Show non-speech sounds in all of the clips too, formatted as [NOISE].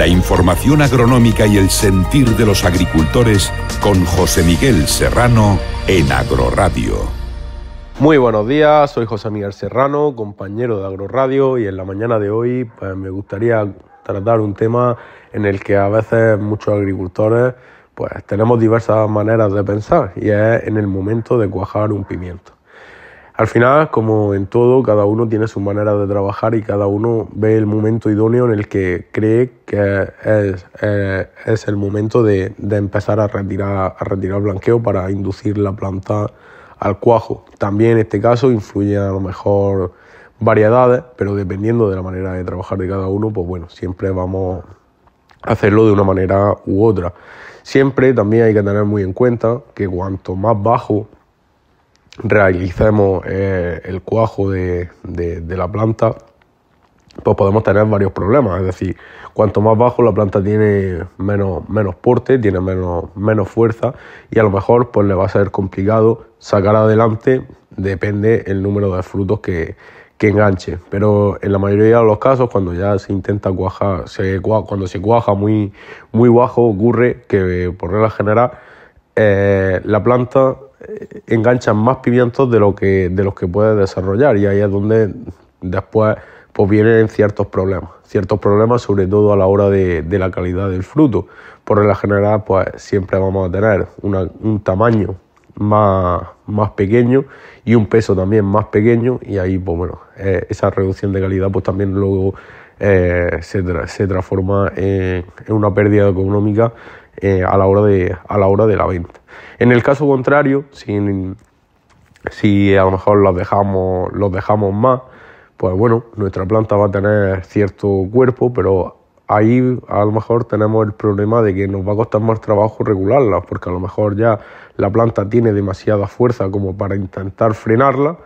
La información agronómica y el sentir de los agricultores con José Miguel Serrano en Agroradio. Muy buenos días, soy José Miguel Serrano, compañero de Agroradio y en la mañana de hoy pues, me gustaría tratar un tema en el que a veces muchos agricultores pues tenemos diversas maneras de pensar y es en el momento de cuajar un pimiento. Al final, como en todo, cada uno tiene su manera de trabajar y cada uno ve el momento idóneo en el que cree que es, eh, el momento de, empezar a retirar, a retirar blanqueo para inducir la planta al cuajo. También en este caso influyen a lo mejor variedades, pero dependiendo de la manera de trabajar de cada uno, pues bueno, siempre vamos a hacerlo de una manera u otra. Siempre también hay que tener muy en cuenta que cuanto más bajo realicemos eh, el cuajo de, la planta, pues podemos tener varios problemas. Es decir, cuanto más bajo la planta tiene menos, menos porte, tiene menos, menos fuerza y a lo mejor pues, le va a ser complicado sacar adelante, depende el número de frutos que, enganche. Pero en la mayoría de los casos, cuando ya se intenta cuajar, se cuando se cuaja muy, muy bajo, ocurre que por regla general eh, la planta enganchan más pimientos de, lo que, de los que puedes desarrollar y ahí es donde después pues vienen ciertos problemas, ciertos problemas sobre todo a la hora de, la calidad del fruto. Por la general pues siempre vamos a tener un tamaño más, más pequeño y un peso también más pequeño y ahí pues bueno, eh, esa reducción de calidad pues también luego eh, se, transforma en, una pérdida económica eh, a, la hora de, a la hora de la venta. En el caso contrario, si, si a lo mejor los dejamos, los dejamos más, pues bueno, nuestra planta va a tener cierto cuerpo, pero ahí a lo mejor tenemos el problema de que nos va a costar más trabajo regularla, porque a lo mejor ya la planta tiene demasiada fuerza como para intentar frenarla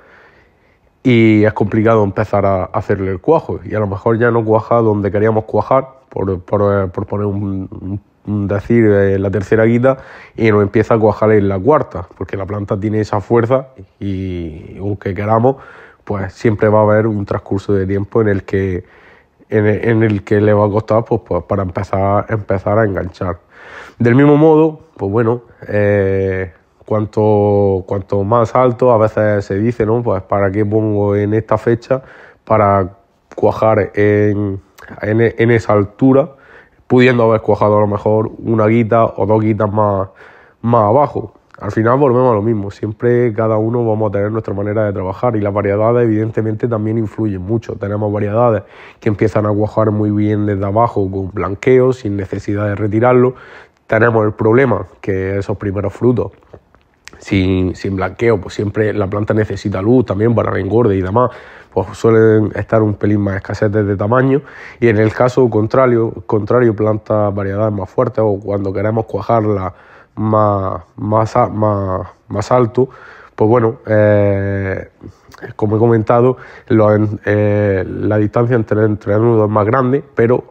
y es complicado empezar a hacerle el cuajo. Y a lo mejor ya no cuaja donde queríamos cuajar, por, poner un decir, eh, la tercera guita y nos empieza a cuajar en la cuarta, porque la planta tiene esa fuerza y aunque queramos, pues siempre va a haber un transcurso de tiempo en el que, en el, que le va a costar pues, pues, para empezar, empezar a enganchar. Del mismo modo, pues bueno, eh, cuanto, más alto, a veces se dice, ¿no? Pues para qué pongo en esta fecha para cuajar en, en, en esa altura pudiendo haber cuajado a lo mejor una guita o dos guitas más, más abajo. Al final volvemos a lo mismo, siempre cada uno vamos a tener nuestra manera de trabajar y las variedades evidentemente también influyen mucho. Tenemos variedades que empiezan a cuajar muy bien desde abajo con blanqueo sin necesidad de retirarlo. Tenemos el problema que esos primeros frutos ...sin blanqueo, pues siempre la planta necesita luz también para y demás, pues suelen estar un pelín más escasetes de tamaño. Y en el caso contrario, contrario plantas variedades más fuertes o cuando queremos cuajarla más, más alto, pues bueno, eh, como he comentado, eh, la distancia entre, los nudos es más grande, pero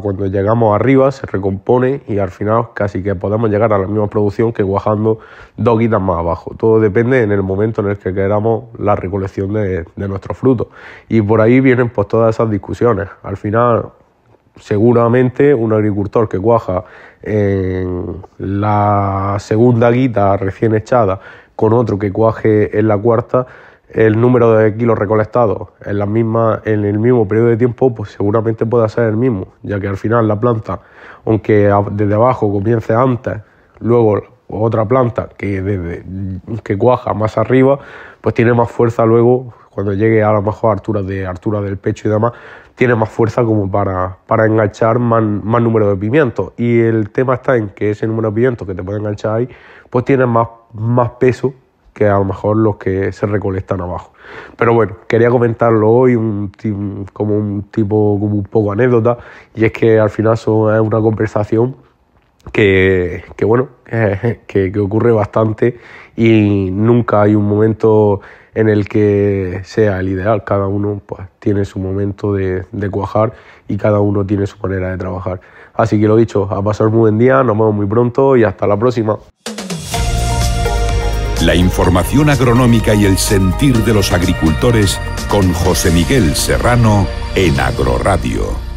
cuando llegamos arriba se recompone y al final casi que podemos llegar a la misma producción que cuajando dos guitas más abajo. Todo depende en el momento en el que queramos la recolección de, nuestros frutos. Y por ahí vienen pues, todas esas discusiones. Al final, seguramente un agricultor que cuaja en la segunda guita recién echada con otro que cuaje en la cuarta, el número de kilos recolectados en, la misma, en el mismo periodo de tiempo, pues seguramente puede ser el mismo, ya que al final la planta, aunque desde abajo comience antes, luego otra planta que, desde, que cuaja más arriba, pues tiene más fuerza luego, cuando llegue a la mejor altura del pecho y demás, tiene más fuerza como para, enganchar más, número de pimientos. Y el tema está en que ese número de pimientos que te puede enganchar ahí, pues tiene más, peso que a lo mejor los que se recolectan abajo. Pero bueno, quería comentarlo hoy como un tipo, como un poco anécdota, y es que al final son, es una conversación que, bueno, [LAUGHS] que, ocurre bastante y nunca hay un momento en el que sea el ideal. Cada uno pues, tiene su momento de, de cuajar y cada uno tiene su manera de trabajar. Así que lo dicho, a pasar muy buen día, nos vemos muy pronto y hasta la próxima. La información agronómica y el sentir de los agricultores con José Miguel Serrano en Agroradio.